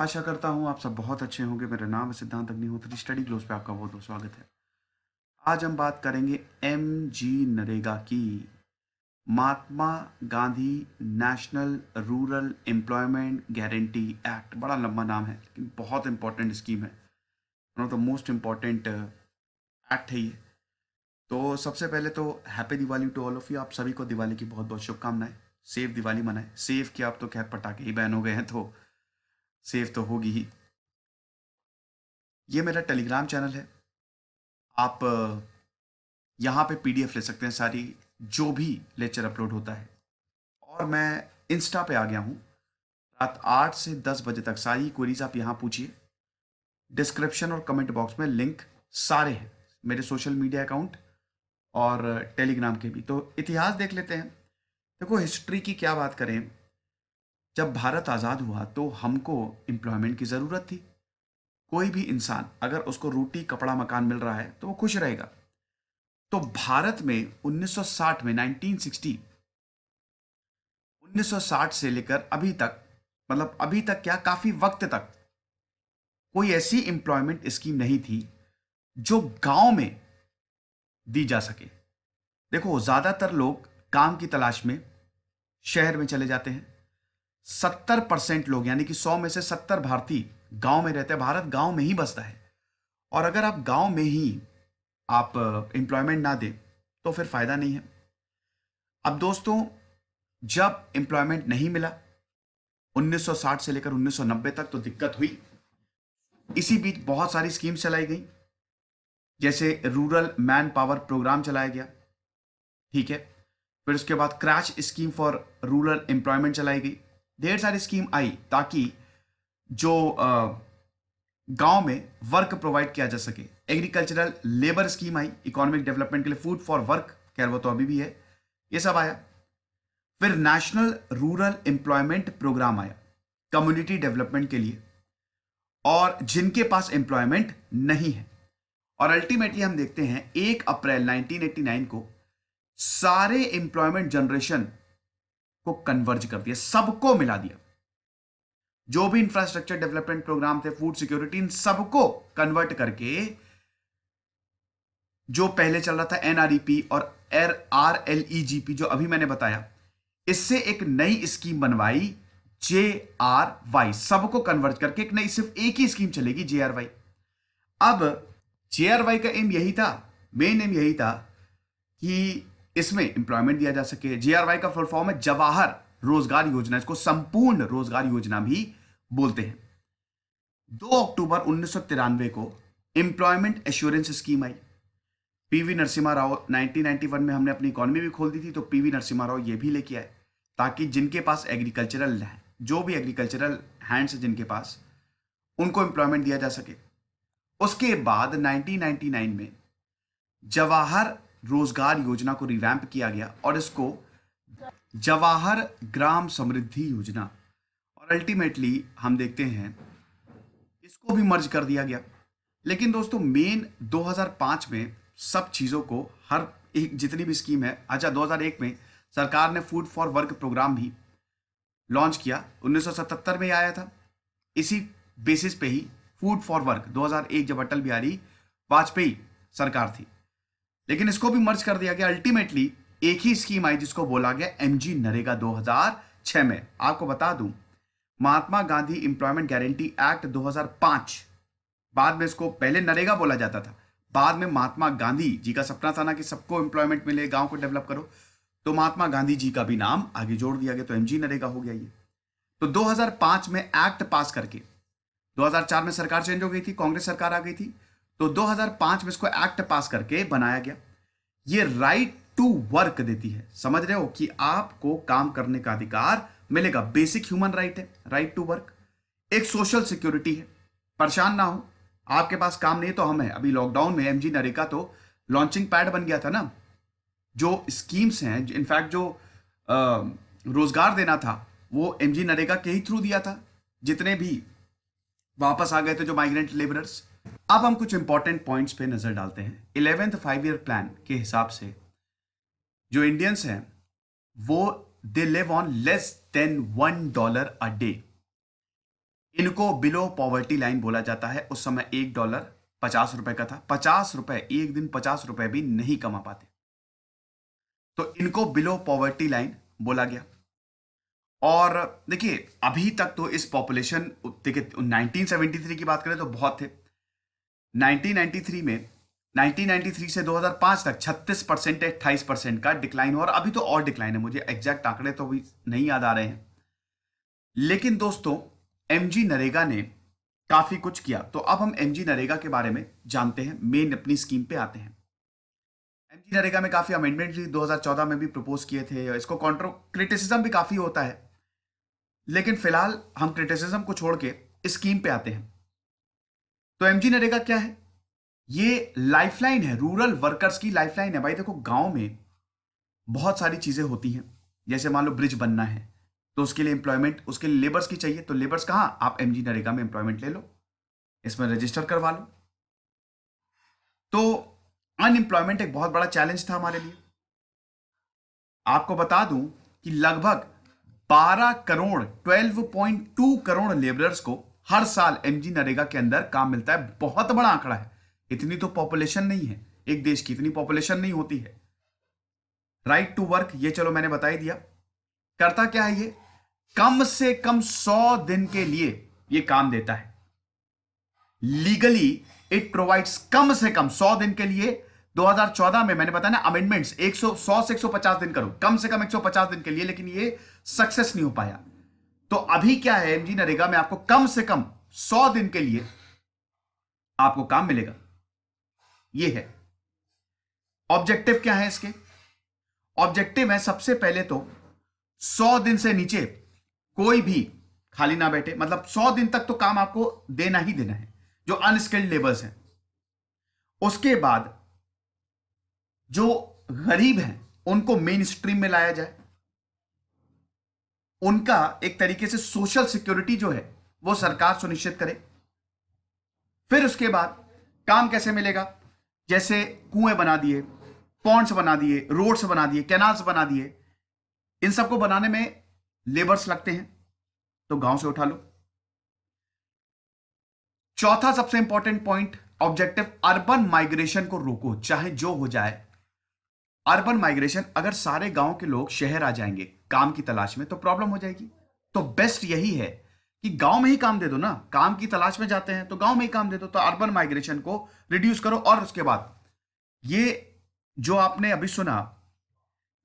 आशा करता हूँ आप सब बहुत अच्छे होंगे मेरा नाम है सिद्धांत अग्निहोत्री स्टडी क्लोज पे आपका बहुत बहुत स्वागत है आज हम बात करेंगे एम जी नरेगा की Mahatma Gandhi national rural employment guarantee act बड़ा लंबा नाम है लेकिन बहुत इंपॉर्टेंट स्कीम है one of the most important act है ये तो सबसे पहले तो happy Diwali to all of you आप सभी को दिवाली की बहुत बहुत शुभकामनाएं सेफ दिवाली मनाएं सेफ की आप तो खैर पटाखे ही बैन हो गए हैं तो सेव तो होगी ही ये मेरा टेलीग्राम चैनल है आप यहाँ पे पीडीएफ ले सकते हैं सारी जो भी लेक्चर अपलोड होता है और मैं इंस्टा पे आ गया हूँ रात आठ से दस बजे तक सारी क्वेरीज आप यहाँ पूछिए डिस्क्रिप्शन और कमेंट बॉक्स में लिंक सारे हैं मेरे सोशल मीडिया अकाउंट और टेलीग्राम के भी तो इतिहास देख लेते हैं देखो हिस्ट्री की क्या बात करें जब भारत आज़ाद हुआ तो हमको एम्प्लॉयमेंट की ज़रूरत थी कोई भी इंसान अगर उसको रोटी कपड़ा मकान मिल रहा है तो वो खुश रहेगा तो भारत में 1960 में 1960 1960 से लेकर अभी तक मतलब अभी तक क्या काफ़ी वक्त तक कोई ऐसी एम्प्लॉयमेंट स्कीम नहीं थी जो गांव में दी जा सके देखो ज़्यादातर लोग काम की तलाश में शहर में चले जाते हैं सत्तर परसेंट लोग यानी कि सौ में से सत्तर भारतीय गांव में रहते हैं भारत गांव में ही बसता है और अगर आप गांव में ही आप एम्प्लॉयमेंट ना दें तो फिर फायदा नहीं है अब दोस्तों जब एम्प्लॉयमेंट नहीं मिला 1960 से लेकर 1990 तक तो दिक्कत हुई इसी बीच बहुत सारी स्कीम चलाई गई जैसे रूरल मैन पावर प्रोग्राम चलाया गया ठीक है फिर उसके बाद crash scheme for rural employment चलाई गई ढेर सारी स्कीम आई ताकि जो गांव में वर्क प्रोवाइड किया जा सके एग्रीकल्चरल लेबर स्कीम आई इकोनॉमिक डेवलपमेंट के लिए फूड फॉर वर्क कह वो तो अभी भी है ये सब आया फिर नेशनल रूरल एम्प्लॉयमेंट प्रोग्राम आया कम्युनिटी डेवलपमेंट के लिए और जिनके पास एम्प्लॉयमेंट नहीं है और अल्टीमेटली हम देखते हैं एक अप्रैल 1989 को सारे एम्प्लॉयमेंट जनरेशन को कन्वर्ज कर दिया सबको मिला दिया जो भी इंफ्रास्ट्रक्चर डेवलपमेंट प्रोग्राम थे फूड सिक्योरिटी इन सबको कन्वर्ट करके जो पहले चल रहा था एनआरईपी e और uh R L E G P जो अभी मैंने बताया इससे एक नई स्कीम बनवाई जे आर वाई सबको कन्वर्ट करके एक नई सिर्फ एक ही स्कीम चलेगी जे आर वाई अब जे आर वाई का एम यही था मेन एम यही था कि इसमें इंप्लॉयमेंट दिया जा सके जीआरवाई का फुल फॉर्म है जवाहर रोजगार योजना इसको संपूर्ण रोजगार योजना भी बोलते हैं दो अक्टूबर उन्नीस को एम्प्लॉयमेंट एश्योरेंस स्कीम आई पीवी नरसिम्हा राव 1991 में हमने अपनी इकोनॉमी भी खोल दी थी तो पीवी नरसिम्हा राव ये भी लेके आए ताकि जिनके पास एग्रीकल्चरल जो भी एग्रीकल्चरल हैंड्स है जिनके पास उनको एम्प्लॉयमेंट दिया जा सके उसके बाद 1999 में जवाहर रोजगार योजना को रिवैम्प किया गया और इसको जवाहर ग्राम समृद्धि योजना और अल्टीमेटली हम देखते हैं इसको भी मर्ज कर दिया गया लेकिन दोस्तों मेन 2005 में सब चीज़ों को हर एक जितनी भी स्कीम है अच्छा 2001 में सरकार ने फूड फॉर वर्क प्रोग्राम भी लॉन्च किया 1977 में आया था इसी बेसिस पे ही फूड फॉर वर्क 2001 जब अटल बिहारी वाजपेयी सरकार थी लेकिन इसको भी मर्ज कर दिया गया अल्टीमेटली एक ही स्कीम आई जिसको बोला गया एमजी नरेगा 2006 में आपको बता दूं Mahatma Gandhi employment guarantee act 2005 बाद में इसको पहले नरेगा बोला जाता था बाद में महात्मा गांधी जी का सपना था ना कि सबको इंप्लॉयमेंट मिले गांव को डेवलप करो तो महात्मा गांधी जी का भी नाम आगे जोड़ दिया गया तो एमजी नरेगा हो गया ये तो 2005 में एक्ट पास करके 2004 में सरकार चेंज हो गई थी कांग्रेस सरकार आ गई थी तो 2005 में इसको एक्ट पास करके बनाया गया ये राइट टू वर्क देती है समझ रहे हो कि आपको काम करने का अधिकार मिलेगा बेसिक ह्यूमन राइट है राइट टू वर्क एक सोशल सिक्योरिटी है परेशान ना हो आपके पास काम नहीं तो हम है अभी लॉकडाउन में एमजी नरेगा तो लॉन्चिंग पैड बन गया था ना जो स्कीम्स हैं इनफैक्ट जो आ, रोजगार देना था वो एमजी नरेगा के ही थ्रू दिया था जितने भी वापस आ गए थे जो माइग्रेंट लेबरर्स अब हम कुछ इंपॉर्टेंट पॉइंट्स पे नज़र डालते हैं इलेवेंथ फाइव ईयर प्लान के हिसाब से जो इंडियंस हैं वो they live on less than one dollar a day इनको बिलो पॉवर्टी लाइन बोला जाता है उस समय एक डॉलर पचास रुपए का था पचास रुपए एक दिन पचास रुपए भी नहीं कमा पाते तो इनको बिलो पॉवर्टी लाइन बोला गया और देखिए अभी तक तो इस पॉपुलेशन देखिए 1973 की बात करें तो बहुत थे 1993 में 1993 से 2005 तक 36 परसेंट अट्ठाईस परसेंट का डिक्लाइन हुआ और अभी तो और डिक्लाइन है मुझे एग्जैक्ट आंकड़े तो अभी नहीं याद आ रहे हैं लेकिन दोस्तों एम नरेगा ने काफी कुछ किया तो अब हम एम नरेगा के बारे में जानते हैं मेन अपनी स्कीम पे आते हैं एम नरेगा में काफी अमेंडमेंट दो में भी प्रपोज किए थे इसको कॉन्ट्रो क्रिटिसिज्म भी काफी होता है लेकिन फिलहाल हम क्रिटिसिज्म को छोड़ के स्कीम पे आते हैं तो एम जी नरेगा क्या है ये लाइफलाइन है रूरल वर्कर्स की लाइफलाइन है भाई देखो गांव में बहुत सारी चीजें होती हैं जैसे मान लो ब्रिज बनना है तो उसके लिए एम्प्लॉयमेंट उसके लिए लेबर्स की चाहिए तो लेबर्स कहाँ आप एम जी नरेगा में एम्प्लॉयमेंट ले लो इसमें रजिस्टर करवा लो तो अनएम्प्लॉयमेंट एक बहुत बड़ा चैलेंज था हमारे लिए आपको बता दूं कि लगभग 12 करोड़ 12.2 करोड़ लेबरर्स को हर साल एम नरेगा के अंदर काम मिलता है बहुत बड़ा आंकड़ा है इतनी तो पॉपुलेशन नहीं है एक देश की इतनी पॉपुलेशन नहीं होती है राइट टू वर्क ये चलो मैंने बता ही दिया करता क्या है ये कम से कम सौ दिन के लिए ये काम देता है लीगली इट प्रोवाइड्स कम से कम सौ दिन के लिए 2014 में मैंने बताया ना अमेंडमेंट्स सौ 100 से 150 दिन करो कम से कम 150 दिन के लिए लेकिन ये सक्सेस नहीं हो पाया तो अभी क्या है एमजी नरेगा में आपको कम से कम सौ दिन के लिए आपको काम मिलेगा यह है ऑब्जेक्टिव क्या है इसके ऑब्जेक्टिव है सबसे पहले तो सौ दिन से नीचे कोई भी खाली ना बैठे मतलब सौ दिन तक तो काम आपको देना ही देना है जो अनस्किल्ड लेबर्स हैं उसके बाद जो गरीब हैं उनको मेन स्ट्रीम में लाया जाए उनका एक तरीके से सोशल सिक्योरिटी जो है वो सरकार सुनिश्चित करे फिर उसके बाद काम कैसे मिलेगा जैसे कुएं बना दिए पॉन्ड्स बना दिए रोड्स बना दिए कैनाल्स बना दिए इन सबको बनाने में लेबर्स लगते हैं तो गांव से उठा लो चौथा सबसे important point objective urban migration को रोको चाहे जो हो जाए अर्बन माइग्रेशन अगर सारे गांव के लोग शहर आ जाएंगे काम की तलाश में तो प्रॉब्लम हो जाएगी तो बेस्ट यही है कि गांव में ही काम दे दो ना काम की तलाश में जाते हैं तो गांव में ही काम दे दो तो अर्बन माइग्रेशन को रिड्यूस करो और उसके बाद ये जो आपने अभी सुना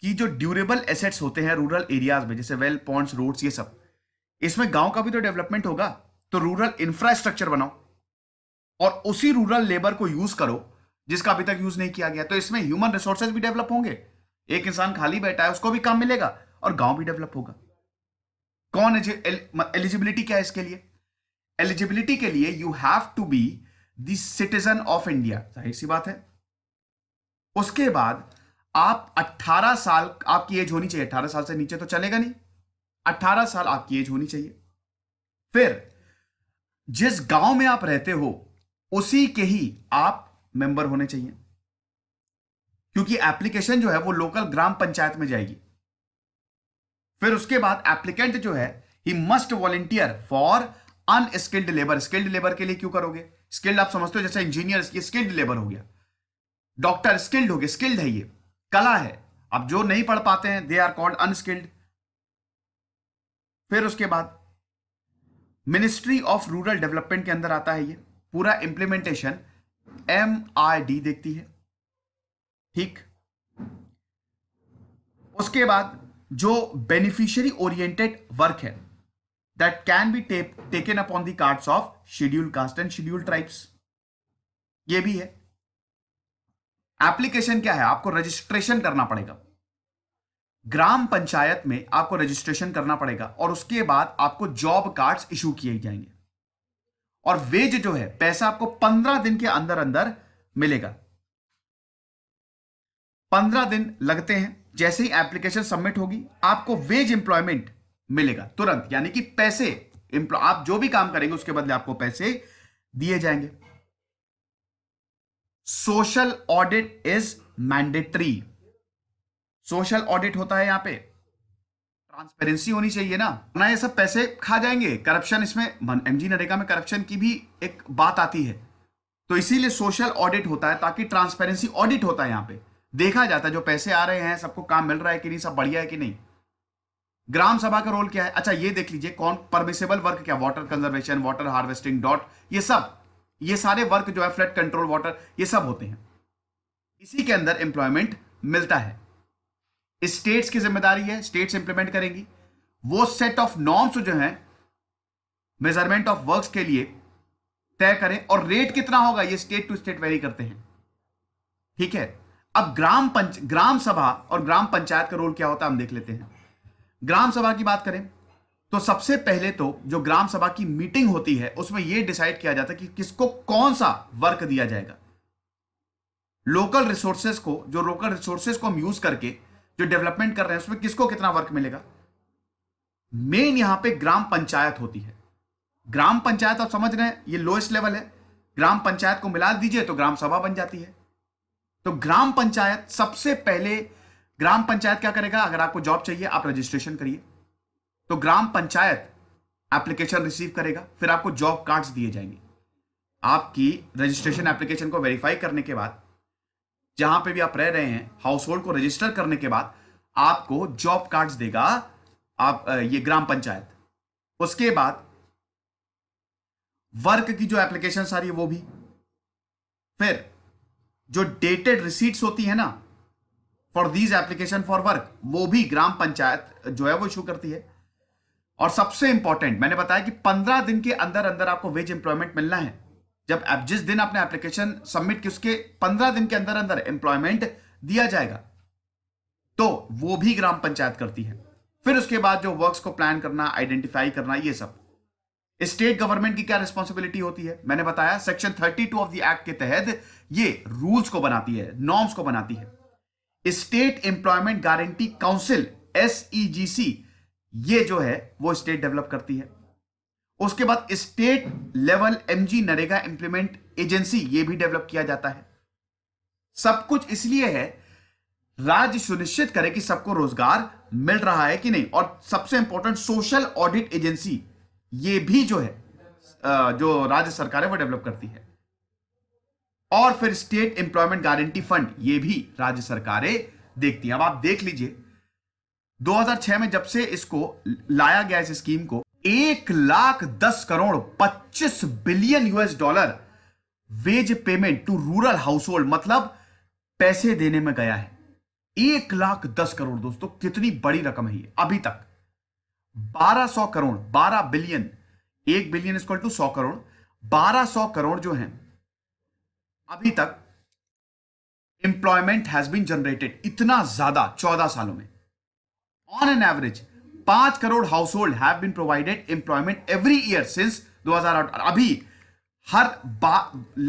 कि जो ड्यूरेबल एसेट्स होते हैं रूरल एरियाज में जैसे वेल पॉइंट्स रोड्स ये सब इसमें गांव का भी तो डेवलपमेंट होगा तो रूरल इंफ्रास्ट्रक्चर बनाओ और उसी रूरल लेबर को यूज करो जिसका अभी तक यूज नहीं किया गया तो इसमें ह्यूमन रिसोर्सेज भी डेवलप होंगे एक इंसान खाली बैठा है उसको भी काम मिलेगा और गांव भी डेवलप होगा कौन एलिजिबिलिटी क्या है इसके लिए एलिजिबिलिटी के लिए you have to be citizen of India जाहिर सी बात है उसके बाद आप 18 साल आपकी एज होनी चाहिए 18 साल से नीचे तो चलेगा नहीं 18 साल आपकी एज होनी चाहिए फिर जिस गांव में आप रहते हो उसी के ही आप मेंबर होने चाहिए क्योंकि एप्लीकेशन जो है वो लोकल ग्राम पंचायत में जाएगी फिर उसके बाद एप्लीकेंट जो है he must volunteer for unskilled labour skilled labour के लिए क्यों करोगे स्किल्ड आप समझते हो जैसे इंजीनियर स्किल्ड लेबर हो गया डॉक्टर स्किल्ड हो गए स्किल्ड है ये कला है अब जो नहीं पढ़ पाते हैं दे आर कॉल्ड अनस्किल्ड फिर उसके बाद मिनिस्ट्री ऑफ रूरल डेवलपमेंट के अंदर आता है ये पूरा इंप्लीमेंटेशन एम आर डी देखती है ठीक उसके बाद जो बेनिफिशियरी ओरिएंटेड वर्क है that can be taken upon the cards of schedule caste and schedule tribes ये भी है एप्लीकेशन क्या है आपको रजिस्ट्रेशन करना पड़ेगा ग्राम पंचायत में आपको रजिस्ट्रेशन करना पड़ेगा और उसके बाद आपको जॉब कार्ड्स इशू किए जाएंगे और वेज जो है पैसा आपको पंद्रह दिन के अंदर अंदर मिलेगा पंद्रह दिन लगते हैं जैसे ही एप्लीकेशन सबमिट होगी आपको वेज एम्प्लॉयमेंट मिलेगा तुरंत यानी कि पैसे आप जो भी काम करेंगे उसके बदले आपको पैसे दिए जाएंगे social audit is mandatory social audit होता है यहां पे ट्रांसपेरेंसी होनी चाहिए ना ना ये सब पैसे खा जाएंगे करप्शन इसमें एमजी नरेगा में करप्शन की भी एक बात आती है तो इसीलिए सोशल ऑडिट होता है ताकि ट्रांसपेरेंसी ऑडिट होता है यहां पर देखा जाता है जो पैसे आ रहे हैं सबको काम मिल रहा है कि नहीं सब बढ़िया है कि नहीं ग्राम सभा का रोल क्या है अच्छा ये देख लीजिए कौन परमिसेबल वर्क क्या water conservation water harvesting dot ये सब ये सारे वर्क जो है फ्लड कंट्रोल वाटर ये सब होते हैं इसी के अंदर एम्प्लॉयमेंट मिलता है स्टेट्स की जिम्मेदारी है स्टेट्स इंप्लीमेंट करेंगी वो सेट ऑफ नॉर्म्स जो है मेजरमेंट ऑफ वर्क के लिए तय करें और रेट कितना होगा ये स्टेट टू स्टेट वेरी करते हैं ठीक है अब ग्राम पंच ग्राम सभा और ग्राम पंचायत का रोल क्या होता है हम देख लेते हैं ग्राम सभा की बात करें तो सबसे पहले तो जो ग्राम सभा की मीटिंग होती है उसमें यह डिसाइड किया जाता है कि किसको कौन सा वर्क दिया जाएगा लोकल रिसोर्सेज को जो लोकल रिसोर्सेज को हम यूज करके जो डेवलपमेंट कर रहे हैं उसमें किसको कितना वर्क मिलेगा मेन यहां पे ग्राम पंचायत होती है ग्राम पंचायत आप समझ रहे हैं ये लोएस्ट लेवल है ग्राम पंचायत को मिला दीजिए तो ग्राम सभा बन जाती है तो ग्राम पंचायत सबसे पहले ग्राम पंचायत क्या करेगा अगर आपको जॉब चाहिए आप रजिस्ट्रेशन करिए तो ग्राम पंचायत एप्लीकेशन रिसीव करेगा फिर आपको जॉब कार्ड्स दिए जाएंगे आपकी रजिस्ट्रेशन एप्लीकेशन को वेरीफाई करने के बाद जहां पे भी आप रह रहे हैं हाउस होल्ड को रजिस्टर करने के बाद आपको जॉब कार्ड्स देगा आप ये ग्राम पंचायत उसके बाद वर्क की जो एप्लीकेशन आ रही है वो भी फिर जो डेटेड रिसीट्स होती है ना for these application for work वो भी ग्राम पंचायत जो है वो इशू करती है और सबसे इंपॉर्टेंट मैंने बताया कि पंद्रह दिन के अंदर अंदर आपको वेज एम्प्लॉयमेंट मिलना है जब जिस दिन आपने एप्लीकेशन सबमिट की उसके पंद्रह दिन के अंदर अंदर एम्प्लॉयमेंट दिया जाएगा तो वो भी ग्राम पंचायत करती है फिर उसके बाद जो वर्क्स को प्लान करना आइडेंटिफाई करना ये सब स्टेट गवर्नमेंट की क्या रिस्पॉन्सिबिलिटी होती है मैंने बताया सेक्शन 32 ऑफ द एक्ट के तहत ये रूल्स को बनाती है नॉर्म्स को बनाती है state employment guarantee council SEGC ये जो है वो स्टेट डेवलप करती है उसके बाद state level MG NREGA implement agency ये भी डेवलप किया जाता है सब कुछ इसलिए है राज्य सुनिश्चित करे कि सबको रोजगार मिल रहा है कि नहीं और सबसे इंपॉर्टेंट सोशल ऑडिट एजेंसी ये भी जो है जो राज्य सरकार है वो डेवलप करती है और फिर स्टेट एम्प्लॉयमेंट गारंटी फंड ये भी राज्य सरकारें देखती है अब आप देख लीजिए 2006 में जब से इसको लाया गया इस स्कीम को एक लाख दस करोड़ पच्चीस billion US dollar wage payment to rural household मतलब पैसे देने में गया है एक लाख दस करोड़ दोस्तों कितनी बड़ी रकम है ये अभी तक 1200 करोड़ 12 बिलियन एक billion is to 100 crore 1200 crore जो है अभी तक एम्प्लॉयमेंट हैज बीन जनरेटेड इतना ज्यादा 14 सालों में on an average 5 crore household have been provided employment every year since 2008 अभी हर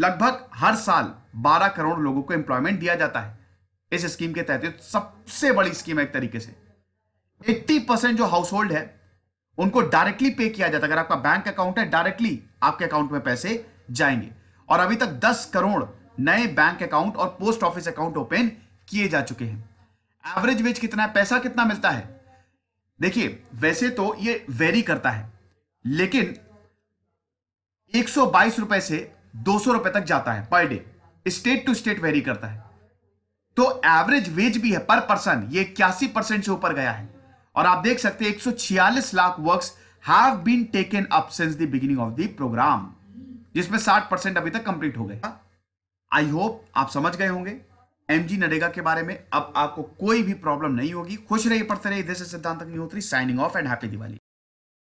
लगभग हर साल 12 करोड़ लोगों को एम्प्लॉयमेंट दिया जाता है इस स्कीम के तहत सबसे बड़ी स्कीम है एक तरीके से 80 परसेंट जो हाउस होल्ड है उनको डायरेक्टली पे किया जाता है अगर आपका बैंक अकाउंट है डायरेक्टली आपके अकाउंट में पैसे जाएंगे और अभी तक 10 करोड़ नए बैंक अकाउंट और पोस्ट ऑफिस अकाउंट ओपन किए जा चुके हैं एवरेज वेज कितना है पैसा कितना मिलता है देखिए वैसे तो ये वेरी करता है लेकिन एक रुपए से दो रुपए तक जाता है per day state to state vary करता है तो एवरेज वेज भी है पर पर्सन ये इक्यासी परसेंट से ऊपर गया है और आप देख सकते हैं 146 lakh works have been taken up since the beginning of the programme जिसमें 60 परसेंट अभी तक कंप्लीट हो गए आई होप आप समझ गए होंगे एम जी नरेगा के बारे में अब आपको कोई भी प्रॉब्लम नहीं होगी खुश रहिए पढ़ते रहिए this is Siddhant Agnihotri signing off and happy Diwali